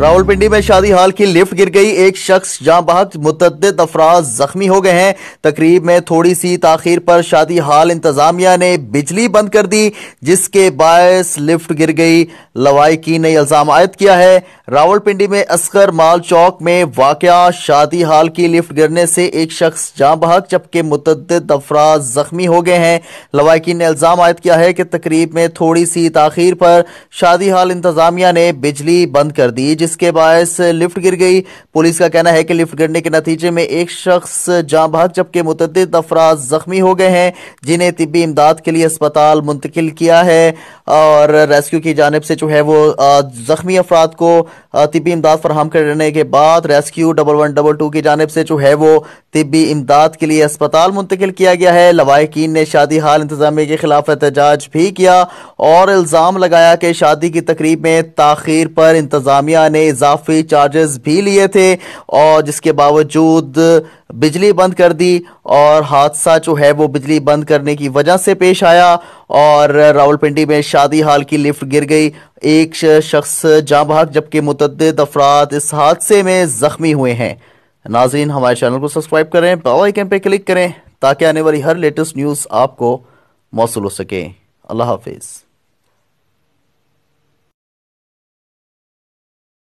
पिंडी में शादी हाल की लिफ्ट गिर गई एक शख्स जहां बहुत मुतद अफराज जख्मी हो गए हैं तकरीब में थोड़ी सी ताखिर पर शादी हाल इंतजामिया ने बिजली बंद कर दी जिसके बायस लिफ्ट गिर गई लवाई की ने इल्ज़ाम आयद किया है रावलपिंडी में असगर माल चौक में वाक़ शादी हाल की लिफ्ट गिरने से एक शख्स जहां बहक जबकि मुतद अफराज जख्मी हो गए हैं लवाई ने इल्ज़ाम आयद किया है कि तकरीब में थोड़ी सी ताखिर पर शादी हाल इंतजामिया ने बिजली बंद कर दी जिसके बायस लिफ्ट गिर गई पुलिस का कहना है कि लिफ्ट गिरने के नतीजे में एक शख्स जहां भाग जबकि मुतद अफराज जख्मी हो गए हैं जिन्हें तिबी इमदाद के लिए अस्पताल मुंतकिल किया है और रेस्क्यू की जानब से जो है वो ज़ख्मी अफराद को तिबी इमदाद फराम करने के बाद rescue double one double two की जानब से जो है वो तिबी इमदाद के लिए अस्पताल मुंतकिल किया गया है लवाकिन ने शादी हाल इंतजामिया के खिलाफ एहतजाज भी किया और इल्ज़ाम लगाया कि शादी की तकरीब में ताखिर पर इंतजामिया ने इजाफी चार्जेस भी लिए थे और जिसके बावजूद बिजली बंद कर दी और हादसा जो है वो बिजली बंद करने की वजह से पेश आया और रावलपिंडी में शादी हाल की लिफ्ट गिर गई एक शख्स जहां भाग जबकि मुतद अफराद इस हादसे में ज़ख्मी हुए हैं नाजीन हमारे चैनल को सब्सक्राइब करें बेलाइकन पर क्लिक करें ताकि आने वाली हर लेटेस्ट न्यूज़ आपको मौसू हो सके अल्लाह हाफिज़